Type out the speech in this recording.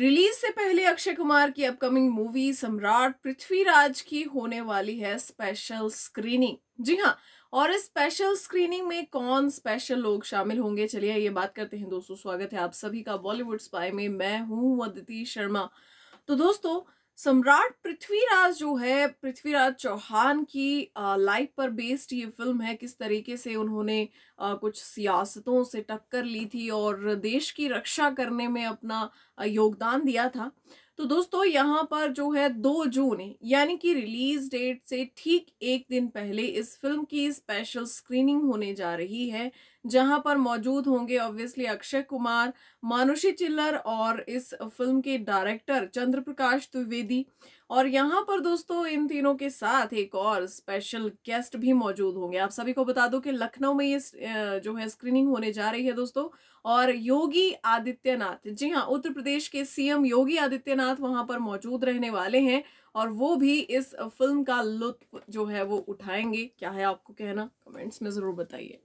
release से पहले अक्षय कुमार की अपकमिंग मूवी सम्राट पृथ्वीराज की होने वाली है स्पेशल स्क्रीनिंग जी हाँ और इस स्पेशल स्क्रीनिंग में कौन स्पेशल लोग शामिल होंगे चलिए ये बात करते हैं दोस्तों स्वागत है आप सभी का बॉलीवुड स्पाई में मैं हूँ अदिति शर्मा तो दोस्तों सम्राट पृथ्वीराज जो है पृथ्वीराज चौहान की लाइफ पर बेस्ड ये फिल्म है किस तरीके से उन्होंने कुछ सियासतों से टक्कर ली थी और देश की रक्षा करने में अपना योगदान दिया था तो दोस्तों यहाँ पर जो है दो जून यानी कि रिलीज डेट से ठीक एक दिन पहले इस फिल्म की स्पेशल स्क्रीनिंग होने जा रही है जहाँ पर मौजूद होंगे ऑब्वियसली अक्षय कुमार मानुषी चिल्लर और इस फिल्म के डायरेक्टर चंद्र प्रकाश द्विवेदी और यहाँ पर दोस्तों इन तीनों के साथ एक और स्पेशल गेस्ट भी मौजूद होंगे आप सभी को बता दो कि लखनऊ में ये जो है स्क्रीनिंग होने जा रही है दोस्तों और योगी आदित्यनाथ जी हाँ उत्तर प्रदेश के सीएम योगी आदित्यनाथ जगन्नाथ वहां पर मौजूद रहने वाले हैं और वो भी इस फिल्म का लुत्फ जो है वो उठाएंगे क्या है आपको कहना कमेंट्स में ज़रूर बताइए